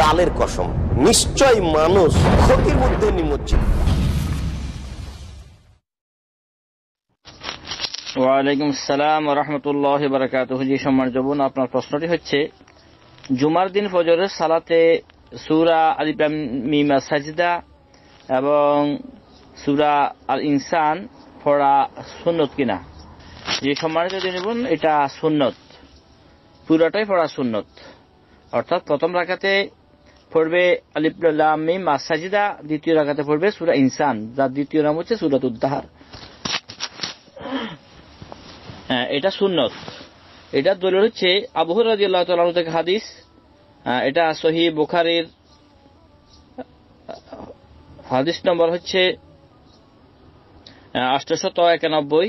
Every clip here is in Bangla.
কালের কসম নিশ্চয় মানুষ ক্ষতির মধ্যে নিমজ্জিত ওয়ালাইকুম সালাম রহমতুল্লাহ বারাকাত হুজি সম্মান আপনার প্রশ্নটি হচ্ছে জুমার দিন ফজরের সালাতে সুরা আলিপামিমা সাজিদা এবং সুরা আল ইনসান পড়া সুন্নত কিনা যে সম্মানিত নেবেন এটা সুন্নত পুরাটাই পড়া সুন্নত অর্থাৎ প্রথম রাখাতে পড়বে আলিফুল্লাহিম মাসাজিদা দ্বিতীয় রাখাতে পড়বে সুরা ইনসান যার দ্বিতীয় নাম হচ্ছে সুরাত উদ্ধার হ্যাঁ, এটা সুন্নত এটা দলিল হচ্ছে আবহর রাজি আল্লাহ থেকে হাদিস হ্যাঁ, এটা সহি বুখারির হাদিস নম্বর হচ্ছে হ্যাঁ, আষ্টশত একানব্বই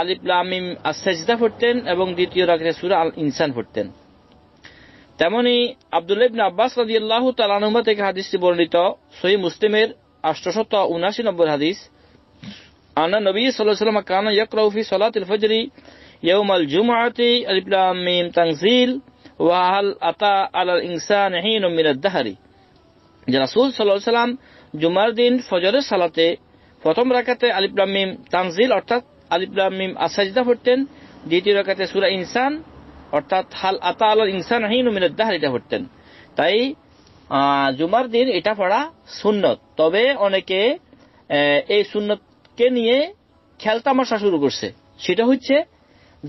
আলিপ্লামিম আসাজদা ফুটতেন এবং দ্বিতীয় রাখতে সুরা আল ইনসান ফুটতেন তেমনি আবদুল্লাহ ইবনে আব্বাস রাজিয়াল্লাহ তালানুমা থেকে হাদিসটি বর্ণিত সহি মুসলিমের উনাশি নম্বর হাদিস আনা নবী সাল্লাম কান ওয়াসাল্লাম কানা ইয়াকরাউ ফি ফজরি ইয়াউমাল আল জুমাতি আলিপ্লামিম মিম ওয়াহাল আতা আলাল ইনসানি হিনুম মিনাদ দাহারি জনাসুল রাসূল সাল্লাল্লাহু জুমার দিন ফজরের সালাতে প্রথম রাকাতে আলিপ্লামিম তাংজিল তানজিল অর্থাৎ আলিফলাম মিম আসাজদা দ্বিতীয় রেখাতে সুরা ইনসান অর্থাৎ হাল আতা আল ইনসান হিন উমিনুদ্দাহিদা এটা তাই জুমার দিন এটা পড়া সুন্নত তবে অনেকে এই সুন্নতকে নিয়ে খেলতামশা শুরু করছে সেটা হচ্ছে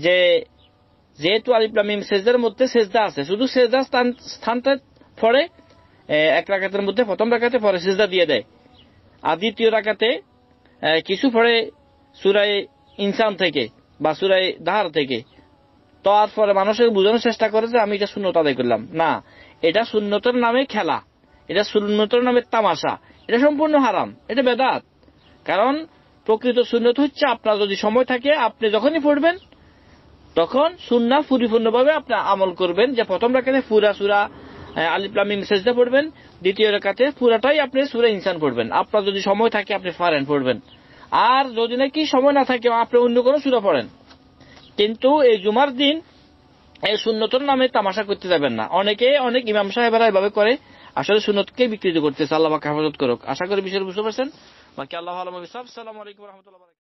যে যেহেতু আলিপ্লামিম সেজদার মধ্যে সেজদা আছে শুধু সেজদা স্থান স্থানটা পড়ে এক রাখাতের মধ্যে প্রথম রাখাতে পরে সেজদা দিয়ে দেয় আর দ্বিতীয় রাখাতে কিছু পরে সুরায় ইনসান থেকে বা সুরাই দাহার থেকে তো আর পরে মানুষকে বোঝানোর চেষ্টা করে যে আমি এটা শূন্যতা আদায় করলাম না এটা শূন্যতার নামে খেলা এটা শূন্যতার নামে তামাশা এটা সম্পূর্ণ হারাম এটা বেদাত কারণ প্রকৃত শূন্যত হচ্ছে আপনার যদি সময় থাকে আপনি যখনই পড়বেন তখন সুন্না পরিপূর্ণভাবে আপনি আমল করবেন যে প্রথম রাখাতে ফুরা সুরা আলিপ্লামিম সেজদা পড়বেন দ্বিতীয় রেখাতে পুরাটাই আপনি সুরা ইনসান পড়বেন আপনার যদি সময় থাকে আপনি ফারেন পড়বেন আর যদি নাকি সময় না থাকে আপনি অন্য কোনো সুরা পড়েন কিন্তু এই জুমার দিন এই সুন্নতর নামে তামাশা করতে যাবেন না অনেকে অনেক ইমাম সাহেবেরা এভাবে করে আসলে শূন্যতকে বিকৃত করতেছে আল্লাহ হেফাজত করুক আশা করি বিষয়টা বুঝতে পারছেন বাকি আল্লাহ আলম সালাম রহমতুল্লাহ